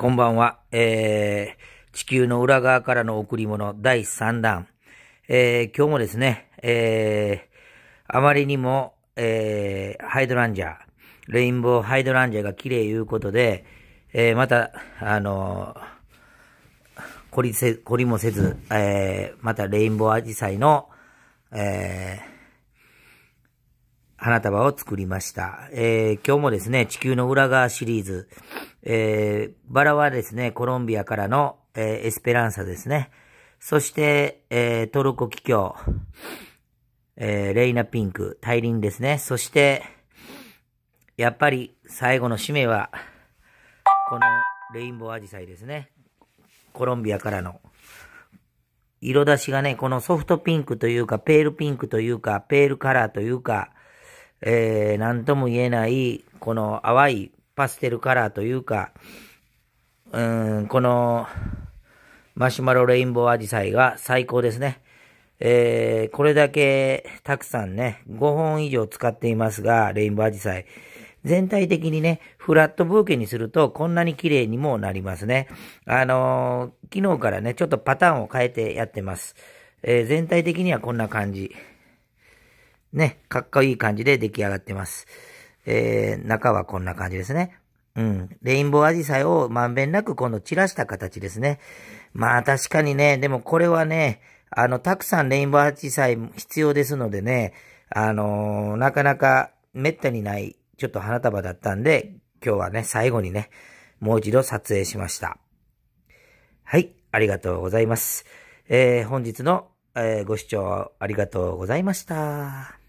こんばんは。えー、地球の裏側からの贈り物第3弾。えー、今日もですね、えー、あまりにも、えー、ハイドランジャー、レインボーハイドランジャーが綺麗いうことで、えー、また、あのー、懲りせ、懲りもせず、えー、またレインボーアジサイの、えー、花束を作りました。えー、今日もですね、地球の裏側シリーズ、えー、バラはですね、コロンビアからの、えー、エスペランサですね。そして、えトルコキキョウ、えレイナピンク、大輪ですね。そして、やっぱり最後の締めは、このレインボーアジサイですね。コロンビアからの。色出しがね、このソフトピンクというか、ペールピンクというか、ペールカラーというか、えー、なんとも言えない、この淡いパステルカラーというか、うん、この、マシュマロレインボーアジサイが最高ですね。えー、これだけたくさんね、5本以上使っていますが、レインボーアジサイ。全体的にね、フラットブーケにするとこんなに綺麗にもなりますね。あのー、昨日からね、ちょっとパターンを変えてやってます。えー、全体的にはこんな感じ。ね、かっこいい感じで出来上がってます。えー、中はこんな感じですね。うん。レインボーアジサイをまんべんなく今度散らした形ですね。まあ確かにね、でもこれはね、あの、たくさんレインボーアジサイ必要ですのでね、あのー、なかなか滅多にないちょっと花束だったんで、今日はね、最後にね、もう一度撮影しました。はい、ありがとうございます。えー、本日の、えー、ご視聴ありがとうございました。